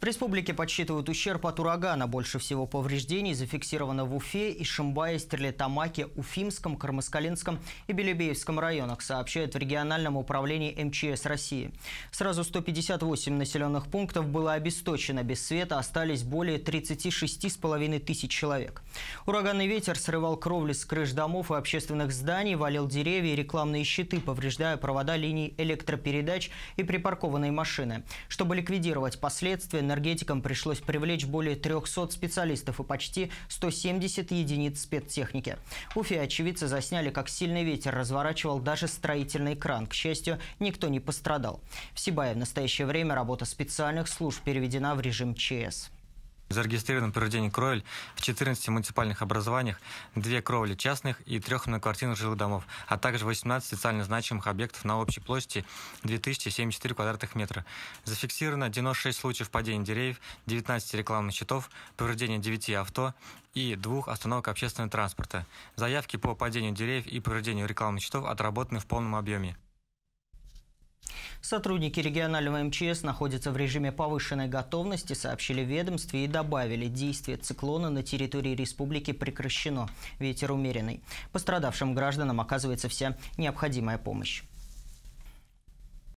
В республике подсчитывают ущерб от урагана. Больше всего повреждений зафиксировано в Уфе, Ишимбае, Стерлитамаке, Уфимском, Кармаскалинском и Белебеевском районах, сообщают в региональном управлении МЧС России. Сразу 158 населенных пунктов было обесточено. Без света остались более 36,5 тысяч человек. Ураганный ветер срывал кровли с крыш домов и общественных зданий, валил деревья и рекламные щиты, повреждая провода линий электропередач и припаркованные машины. Чтобы ликвидировать последствия, энергетикам пришлось привлечь более 300 специалистов и почти 170 единиц спецтехники. Уфе очевидцы засняли, как сильный ветер разворачивал даже строительный кран. К счастью, никто не пострадал. В Сибае в настоящее время работа специальных служб переведена в режим ЧС. Зарегистрировано проведение кровель в 14 муниципальных образованиях, две кровли частных и трех многоквартирных жилых домов, а также 18 социально значимых объектов на общей площади 2074 квадратных метра. Зафиксировано 96 случаев падения деревьев, 19 рекламных счетов, повреждение 9 авто и двух остановок общественного транспорта. Заявки по падению деревьев и повреждению рекламных счетов отработаны в полном объеме. Сотрудники регионального МЧС находятся в режиме повышенной готовности, сообщили ведомстве и добавили, действие циклона на территории республики прекращено. Ветер умеренный. Пострадавшим гражданам оказывается вся необходимая помощь.